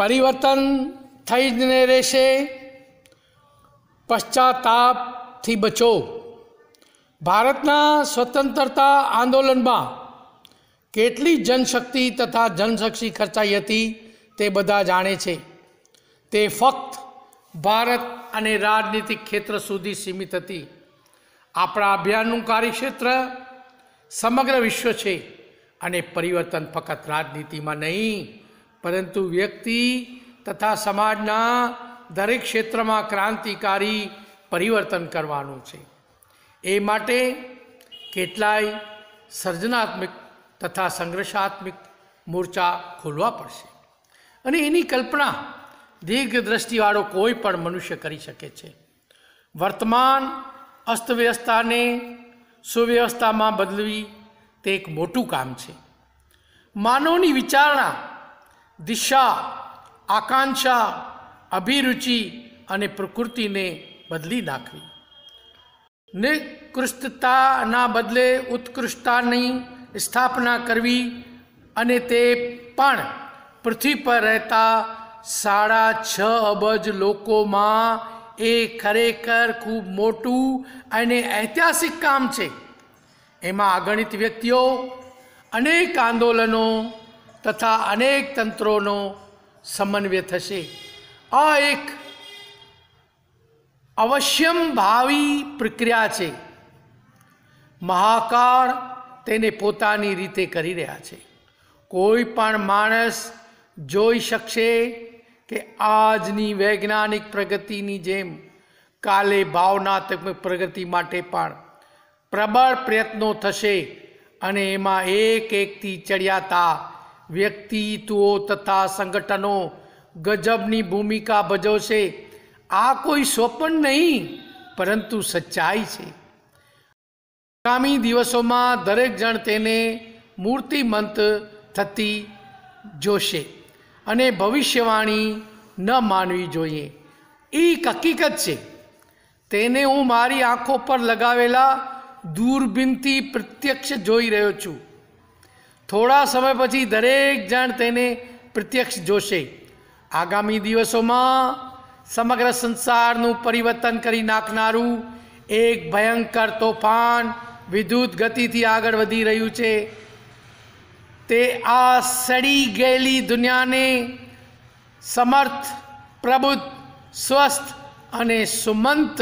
પરિવર્તન થઈને રહેશે પશ્ચાતાપથી બચો ભારતના સ્વતંત્રતા આંદોલનમાં કેટલી જનશક્તિ તથા જનશક્તિ ખર્ચાઈ હતી તે બધા જાણે છે તે ફક્ત ભારત અને રાજનીતિક ક્ષેત્ર સુધી સીમિત હતી આપણા અભિયાનનું કાર્યક્ષેત્ર સમગ્ર વિશ્વ છે અને પરિવર્તન ફક્ત રાજનીતિમાં નહીં પરંતુ વ્યક્તિ તથા સમાજના દરેક ક્ષેત્રમાં ક્રાંતિકારી પરિવર્તન કરવાનું છે એ માટે કેટલાય સર્જનાત્મક તથા સંઘર્ષાત્મક મોરચા ખોલવા પડશે અને એની કલ્પના દીર્ઘદ્રષ્ટિવાળો કોઈ પણ મનુષ્ય કરી શકે છે વર્તમાન અસ્તવ્યવસ્થાને સુવ્યવસ્થામાં બદલવી તે એક મોટું કામ છે માનવની વિચારણા દિશા આકાંક્ષા અભિરુચિ અને પ્રકૃતિને બદલી નાખવી નિકૃષ્ટતાના બદલે ઉત્કૃષ્ટતાની સ્થાપના કરવી અને તે પણ પૃથ્વી પર રહેતા સાડા છ અબજ લોકોમાં એ ખરેખર ખૂબ મોટું અને ઐતિહાસિક કામ છે એમાં અગણિત વ્યક્તિઓ અનેક આંદોલનો તથા અનેક તંત્રોનો સમન્વય થશે આ એક અવશ્યમ ભાવિ પ્રક્રિયા છે મહાકાળ તેને પોતાની રીતે કરી રહ્યા છે કોઈ પણ માણસ જોઈ શકશે કે આજની વૈજ્ઞાનિક પ્રગતિની જેમ કાલે ભાવનાત્મક પ્રગતિ માટે પણ પ્રબળ પ્રયત્નો થશે અને એમાં એક એકથી ચડિયાતા વ્યક્તિત્વો તથા સંગઠનો ગજબની ભૂમિકા ભજવશે આ કોઈ સ્વપ્ન નહીં પરંતુ સચ્ચાઈ છે આગામી દિવસોમાં દરેક જણ તેને મૂર્તિમંત થતી જોશે અને ભવિષ્યવાણી ન માનવી જોઈએ એ એક હકીકત છે તેને હું મારી આંખો પર લગાવેલા દૂરબીનથી પ્રત્યક્ષ જોઈ રહ્યો છું થોડા સમય પછી દરેક જણ તેને પ્રત્યક્ષ જોશે આગામી દિવસોમાં સમગ્ર સંસારનું પરિવર્તન કરી નાખનારું એક ભયંકર તોફાન વિદ્યુત ગતિથી આગળ વધી રહ્યું છે તે આ સડી ગયેલી દુનિયાને સમર્થ પ્રબુદ્ધ સ્વસ્થ અને સુમંત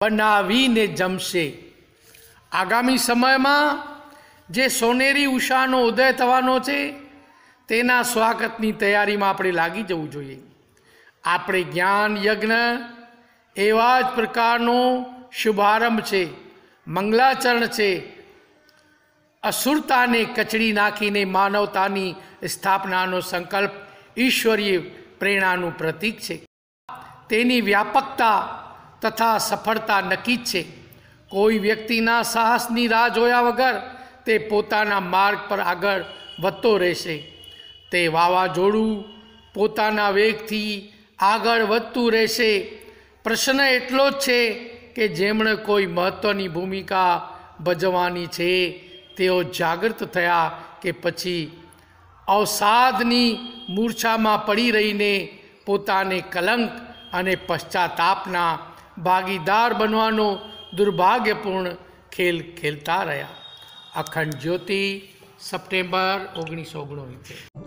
બનાવીને જમશે આગામી સમયમાં જે સોનેરી ઉષાનો ઉદય થવાનો છે તેના સ્વાગતની તૈયારીમાં આપણે લાગી જવું જોઈએ આપણે જ્ઞાન યજ્ઞ એવા જ પ્રકારનો શુભારંભ છે મંગલાચરણ છે અસુરતાને કચડી નાખીને માનવતાની સ્થાપનાનો સંકલ્પ ઈશ્વરીય પ્રેરણાનું પ્રતીક છે તેની વ્યાપકતા તથા સફળતા નક્કી જ છે કોઈ વ્યક્તિના સાહસની રાહ જોયા વગર તે પોતાના માર્ગ પર આગળ વધતો રહેશે તે વાવાઝોડું પોતાના વેગથી આગળ વધતું રહેશે પ્રશ્ન એટલો જ છે કે જેમણે કોઈ મહત્ત્વની ભૂમિકા ભજવાની છે તેઓ જાગૃત થયા કે પછી અવસાદની મૂર્છામાં પડી રહીને પોતાને કલંક અને પશ્ચાતાપના ભાગીદાર બનવાનો દુર્ભાગ્યપૂર્ણ ખેલ ખેલતા રહ્યા અખંડ જ્યોતિ સપ્ટેમ્બર ઓગણીસો ઓગણસિત્તેર